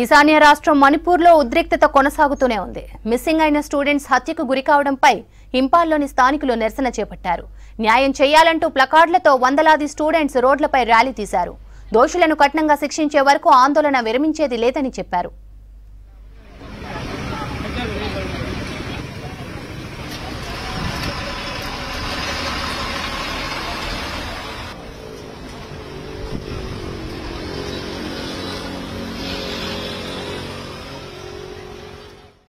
ఈశాన్య రాష్ట్రం మణిపూర్లో ఉద్రిక్తత కొనసాగుతూనే ఉంది మిస్సింగ్ అయిన స్టూడెంట్స్ హత్యకు గురికావడంపై ఇంపాల్లోని స్థానికులు నిరసన చేపట్టారు న్యాయం చేయాలంటూ ప్లకార్డులతో వందలాది స్టూడెంట్స్ రోడ్లపై ర్యాలీ తీశారు దోషులను కఠినంగా శిక్షించే వరకు ఆందోళన విరమించేది లేదని చెప్పారు